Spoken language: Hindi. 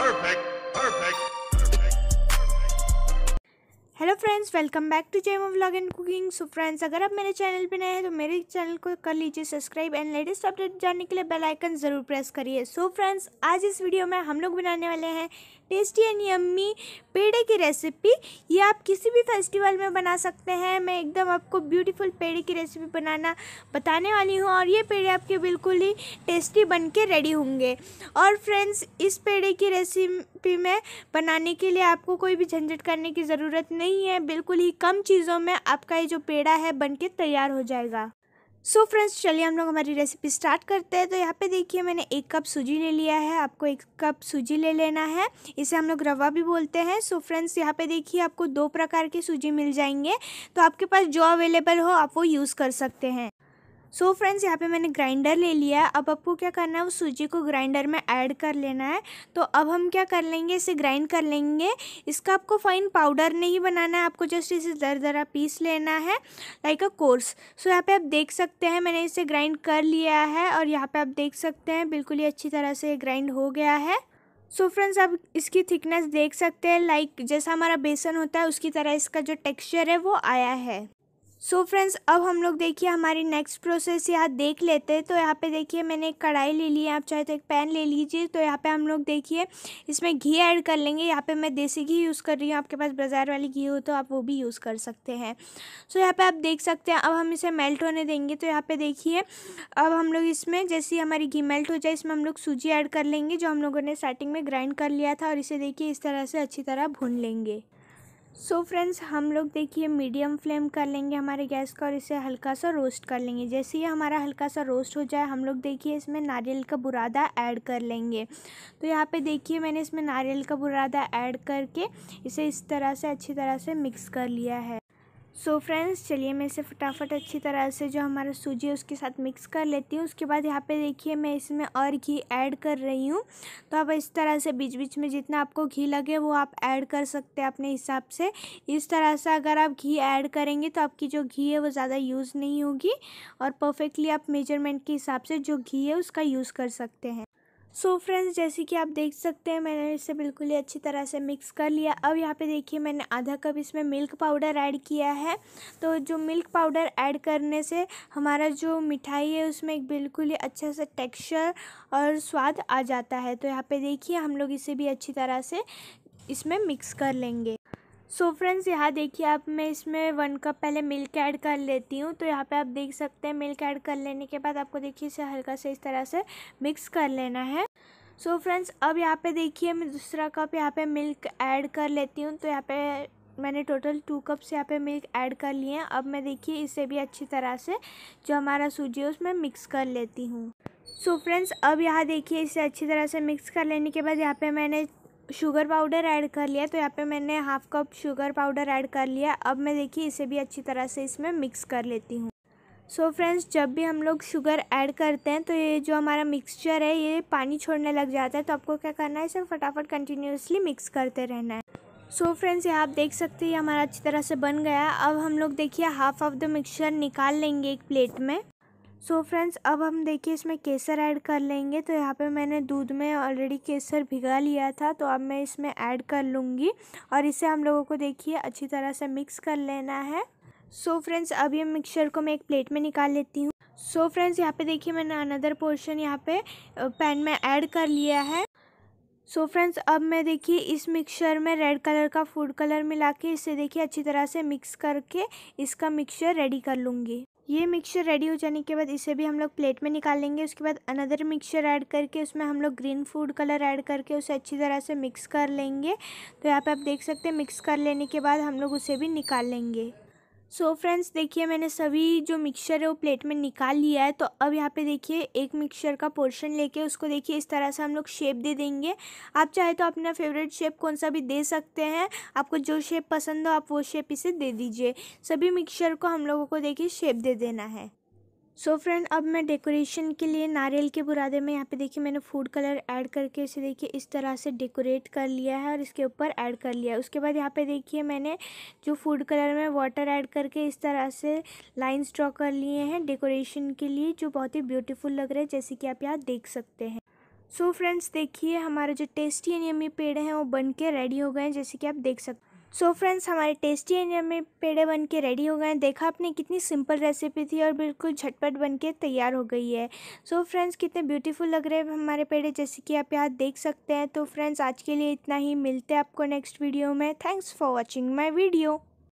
Perfect. Perfect. Hello friends welcome back to Jai vlog and cooking so friends अगर आप मेरे चैनल पर नए हैं तो मेरे चैनल को कर लीजिए सब्सक्राइब एंड लेटेस्ट अपडेट जानने के लिए बेल आइकन ज़रूर प्रेस करिए सो फ्रेंड्स आज इस वीडियो में हम लोग बनाने वाले हैं टेस्टी एंड यम्मी पेड़े की रेसिपी ये आप किसी भी फेस्टिवल में बना सकते हैं मैं एकदम आपको ब्यूटीफुल पेड़े की रेसिपी बनाना बताने वाली हूँ और ये पेड़े आपके बिल्कुल ही टेस्टी बन के रेडी होंगे और फ्रेंड्स इस पेड़े की रेसिपी रेसिपी में बनाने के लिए आपको कोई भी झंझट करने की ज़रूरत नहीं है बिल्कुल ही कम चीज़ों में आपका ये जो पेड़ा है बन तैयार हो जाएगा सो फ्रेंड्स चलिए हम लोग हमारी रेसिपी स्टार्ट करते हैं तो यहाँ पे देखिए मैंने एक कप सूजी ले लिया है आपको एक कप सूजी ले लेना है इसे हम लोग रवा भी बोलते हैं सो फ्रेंड्स यहाँ पे देखिए आपको दो प्रकार की सूजी मिल जाएंगे तो आपके पास जो अवेलेबल हो आप वो यूज़ कर सकते हैं सो so फ्रेंड्स यहाँ पे मैंने ग्राइंडर ले लिया है अब आपको क्या करना है उस सूजी को ग्राइंडर में ऐड कर लेना है तो अब हम क्या कर लेंगे इसे ग्राइंड कर लेंगे इसका आपको फाइन पाउडर नहीं बनाना है आपको जस्ट इसे दर दरा पीस लेना है लाइक अ कोर्स सो यहाँ पे आप देख सकते हैं मैंने इसे ग्राइंड कर लिया है और यहाँ पर आप देख सकते हैं बिल्कुल ही अच्छी तरह से ग्राइंड हो गया है सो so फ्रेंड्स आप इसकी थिकनेस देख सकते हैं लाइक like, जैसा हमारा बेसन होता है उसकी तरह इसका जो टेक्सचर है वो आया है सो so फ्रेंड्स अब हम लोग देखिए हमारी नेक्स्ट प्रोसेस यहाँ देख लेते हैं तो यहाँ पे देखिए मैंने एक कढ़ाई ले ली है आप चाहे तो एक पैन ले लीजिए तो यहाँ पे हम लोग देखिए इसमें घी ऐड कर लेंगे यहाँ पे मैं देसी घी यूज़ कर रही हूँ आपके पास बाज़ार वाली घी हो तो आप वो भी यूज़ कर सकते हैं सो so यहाँ पर आप देख सकते हैं अब हम इसे मेल्ट होने देंगे तो यहाँ पर देखिए अब हम लोग इसमें जैसे हमारी घी मेल्ट हो जाए इसमें हम लोग सूजी ऐड कर लेंगे जो हम लोगों ने स्टार्टिंग में ग्राइंड कर लिया था और इसे देखिए इस तरह से अच्छी तरह भून लेंगे सो so फ्रेंड्स हम लोग देखिए मीडियम फ्लेम कर लेंगे हमारे गैस का और इसे हल्का सा रोस्ट कर लेंगे जैसे ही हमारा हल्का सा रोस्ट हो जाए हम लोग देखिए इसमें नारियल का बुरादा ऐड कर लेंगे तो यहाँ पे देखिए मैंने इसमें नारियल का बुरादा ऐड करके इसे इस तरह से अच्छी तरह से मिक्स कर लिया है सो so फ्रेंड्स चलिए मैं इसे फटाफट अच्छी तरह से जो हमारा सूजी है उसके साथ मिक्स कर लेती हूँ उसके बाद यहाँ पे देखिए मैं इसमें और घी ऐड कर रही हूँ तो आप इस तरह से बीच बीच में जितना आपको घी लगे वो आप ऐड कर सकते हैं अपने हिसाब से इस तरह से अगर आप घी ऐड करेंगे तो आपकी जो घी है वो ज़्यादा यूज़ नहीं होगी और परफेक्टली आप मेजरमेंट के हिसाब से जो घी है उसका यूज़ कर सकते हैं सो so फ्रेंड्स जैसे कि आप देख सकते हैं मैंने इसे बिल्कुल ही अच्छी तरह से मिक्स कर लिया अब यहाँ पे देखिए मैंने आधा कप इसमें मिल्क पाउडर ऐड किया है तो जो मिल्क पाउडर ऐड करने से हमारा जो मिठाई है उसमें एक बिल्कुल ही अच्छा सा टेक्सचर और स्वाद आ जाता है तो यहाँ पे देखिए हम लोग इसे भी अच्छी तरह से इसमें मिक्स कर लेंगे सो so फ्रेंड्स यहाँ देखिए आप मैं इसमें वन कप पहले मिल्क ऐड कर लेती हूँ तो यहाँ पे आप देख सकते हैं मिल्क ऐड कर लेने के बाद आपको देखिए इसे हल्का से इस तरह से मिक्स कर लेना है सो so फ्रेंड्स अब यहाँ पे देखिए मैं दूसरा कप यहाँ पे मिल्क ऐड कर लेती हूँ तो यहाँ पे मैंने टोटल टू कप्स यहाँ पे मिल्क ऐड कर लिए हैं अब मैं देखिए इसे भी अच्छी तरह से जो हमारा सूजी है उसमें मिक्स कर लेती हूँ सो so फ्रेंड्स अब यहाँ देखिए इसे अच्छी तरह से मिक्स कर लेने के बाद यहाँ पे मैंने शुगर पाउडर ऐड कर लिया तो यहाँ पे मैंने half cup sugar powder add कर लिया अब मैं देखिए इसे भी अच्छी तरह से इसमें मिक्स कर लेती हूँ सो so फ्रेंड्स जब भी हम लोग शुगर ऐड करते हैं तो ये जो हमारा मिक्सचर है ये पानी छोड़ने लग जाता है तो आपको क्या करना है इसे फटाफट कंटिन्यूसली मिक्स करते रहना है सो फ्रेंड्स ये आप देख सकते हैं हमारा अच्छी तरह से बन गया अब हम लोग देखिए हाफ ऑफ द मिक्सचर निकाल लेंगे एक प्लेट में सो so फ्रेंड्स अब हम देखिए इसमें केसर ऐड कर लेंगे तो यहाँ पे मैंने दूध में ऑलरेडी केसर भिगा लिया था तो अब मैं इसमें ऐड कर लूँगी और इसे हम लोगों को देखिए अच्छी तरह से मिक्स कर लेना है सो so फ्रेंड्स अब ये मिक्सचर को मैं एक प्लेट में निकाल लेती हूँ सो फ्रेंड्स यहाँ पे देखिए मैंने अनदर पोर्शन यहाँ पे पैन में ऐड कर लिया है सो so फ्रेंड्स अब मैं देखिए इस मिक्सचर में रेड कलर का फूड कलर मिला के इसे देखिए अच्छी तरह से मिक्स करके इसका मिक्सचर रेडी कर लूँगी ये मिक्सचर रेडी हो जाने के बाद इसे भी हम लोग प्लेट में निकाल लेंगे उसके बाद अनदर मिक्सचर ऐड करके उसमें हम लोग ग्रीन फूड कलर ऐड करके उसे अच्छी तरह से मिक्स कर लेंगे तो यहाँ पे आप देख सकते हैं मिक्स कर लेने के बाद हम लोग उसे भी निकाल लेंगे सो so फ्रेंड्स देखिए मैंने सभी जो मिक्सचर है वो प्लेट में निकाल लिया है तो अब यहाँ पे देखिए एक मिक्सचर का पोर्शन लेके उसको देखिए इस तरह से हम लोग शेप दे देंगे आप चाहे तो अपना फेवरेट शेप कौन सा भी दे सकते हैं आपको जो शेप पसंद हो आप वो शेप इसे दे दीजिए सभी मिक्सचर को हम लोगों को देखिए शेप दे देना है सो so फ्रेंड अब मैं डेकोरेशन के लिए नारियल के बुरादे में यहाँ पे देखिए मैंने फूड कलर ऐड करके इसे देखिए इस तरह से डेकोरेट कर लिया है और इसके ऊपर ऐड कर लिया है उसके बाद यहाँ पे देखिए मैंने जो फूड कलर में वाटर ऐड करके इस तरह से लाइन्स ड्रॉ कर लिए हैं डेकोरेशन के लिए जो बहुत ही ब्यूटीफुल लग रहे हैं जैसे कि आप यहाँ देख सकते हैं सो फ्रेंड्स देखिए हमारे जो टेस्टी एंड पेड़ हैं वो बन के रेडी हो गए हैं जैसे कि आप देख सकते सो so फ्रेंड्स हमारे टेस्टी एंड यम्मी पेड़े बन के रेडी हो गए हैं देखा आपने कितनी सिंपल रेसिपी थी और बिल्कुल झटपट बन के तैयार हो गई है सो so फ्रेंड्स कितने ब्यूटीफुल लग रहे हैं हमारे पेड़े जैसे कि आप यहाँ देख सकते हैं तो फ्रेंड्स आज के लिए इतना ही मिलते हैं आपको नेक्स्ट वीडियो में thanks for watching my video